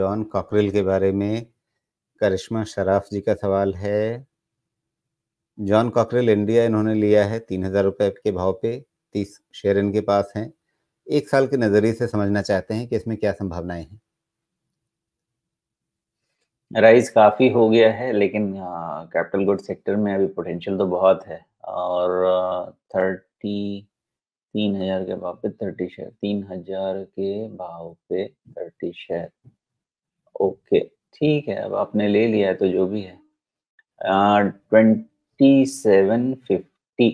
John cockerel के बारे में करिश्मा शराफ जी का सवाल है जॉन कॉकरेल इंडिया इन्होंने लिया है तीन हज़ार रुपये के भाव पे तीस शेयर इनके पास हैं एक साल के नज़रिए से समझना चाहते हैं कि इसमें क्या संभावनाएं हैं राइज काफ़ी हो गया है लेकिन कैपिटल गुड सेक्टर में अभी पोटेंशियल तो बहुत है और थर्टी तीन हजार के भाव पे थर्टी शेयर तीन हजार के भाव पे थर्टी शेयर ओके ठीक है अब आपने ले लिया है तो जो भी है ट्वेंटी सेवन फिफ्टी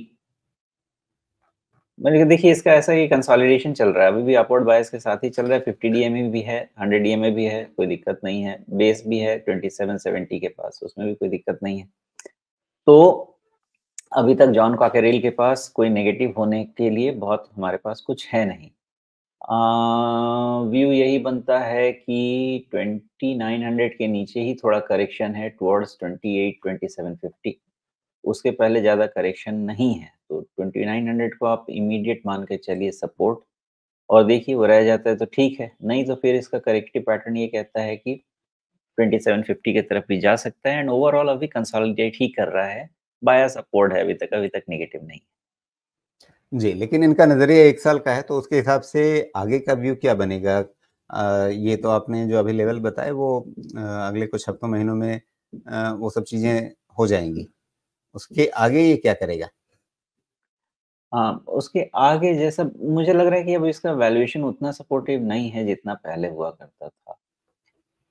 मैंने देखिए इसका ऐसा ये कंसोलिडेशन चल रहा है अभी भी अपवर्ड बायस के साथ ही चल रहा है फिफ्टी डी भी है हंड्रेड डी भी है कोई दिक्कत नहीं है बेस भी है ट्वेंटी सेवन सेवेंटी के पास उसमें भी कोई दिक्कत नहीं है तो अभी तक जॉन काकेरेल के पास कोई नेगेटिव होने के लिए बहुत हमारे पास कुछ है नहीं व्यू यही बनता है कि 2900 के नीचे ही थोड़ा करेक्शन है टुवर्ड्स 28 2750 उसके पहले ज़्यादा करेक्शन नहीं है तो 2900 को आप इमीडिएट मान के चलिए सपोर्ट और देखिए वो रह जाता है तो ठीक है नहीं तो फिर इसका करेक्टिव पैटर्न ये कहता है कि 2750 के तरफ भी जा सकता है एंड ओवरऑल अभी कंसोलिडेट ही कर रहा है बाया सपोर्ट है अभी तक अभी तक नेगेटिव नहीं है जी लेकिन इनका नज़रिया एक साल का है तो उसके हिसाब से आगे का व्यू क्या बनेगा आ, ये तो आपने जो अभी लेवल बताए वो आ, अगले कुछ हफ्तों महीनों में आ, वो सब चीज़ें हो जाएंगी उसके आगे ये क्या करेगा हाँ उसके आगे जैसा मुझे लग रहा है कि अब इसका वैल्यूएशन उतना सपोर्टिव नहीं है जितना पहले हुआ करता था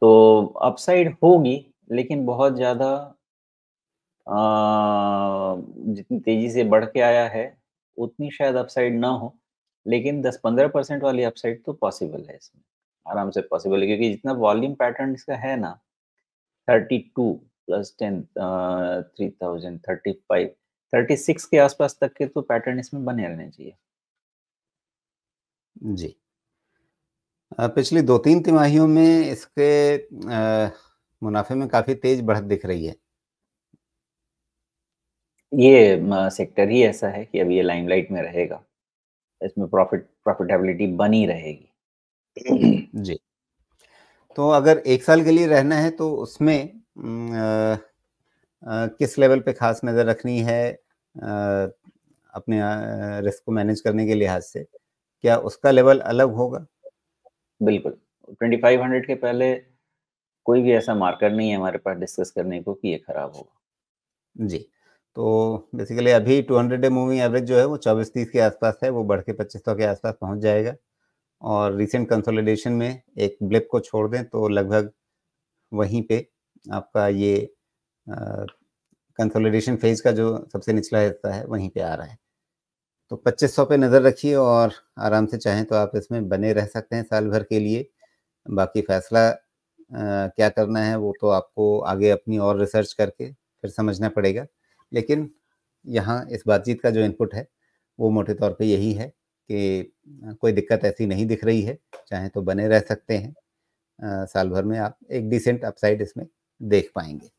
तो अपसाइड होगी लेकिन बहुत ज़्यादा जितनी तेजी से बढ़ के आया है उतनी शायद अपसाइड ना हो लेकिन 10-15 परसेंट वाली अपसाइड तो पॉसिबल है इसमें आराम से पॉसिबल है क्योंकि जितना वॉल्यूम पैटर्न इसका है ना 32 plus ten three thousand thirty five thirty के आसपास तक के तो पैटर्न इसमें बने रहने चाहिए जी पिछली दो तीन तिमाहियों में इसके मुनाफे में काफ़ी तेज बढ़त दिख रही है ये सेक्टर ही ऐसा है कि अब ये लाइमलाइट में रहेगा इसमें प्रॉफिट प्रॉफिटेबिलिटी बनी रहेगी जी तो अगर एक साल के लिए रहना है तो उसमें आ, आ, किस लेवल पे खास नज़र रखनी है आ, अपने रिस्क को मैनेज करने के लिहाज से क्या उसका लेवल अलग होगा बिल्कुल 2500 के पहले कोई भी ऐसा मार्कर नहीं है हमारे पास डिस्कस करने को कि ये खराब होगा जी तो बेसिकली अभी 200 डे मूविंग एवरेज जो है वो चौबीस तीस के आसपास है वो बढ़ के पच्चीस के आसपास पहुंच जाएगा और रिसेंट कंसोलिडेशन में एक ब्लिप को छोड़ दें तो लगभग वहीं पे आपका ये कंसोलिडेशन फेज का जो सबसे निचला हिस्सा है वहीं पे आ रहा है तो 2500 पे नज़र रखिए और आराम से चाहें तो आप इसमें बने रह सकते हैं साल भर के लिए बाकी फैसला क्या करना है वो तो आपको आगे अपनी और रिसर्च करके फिर समझना पड़ेगा लेकिन यहाँ इस बातचीत का जो इनपुट है वो मोटे तौर पे यही है कि कोई दिक्कत ऐसी नहीं दिख रही है चाहे तो बने रह सकते हैं आ, साल भर में आप एक डिसेंट अपसाइड इसमें देख पाएंगे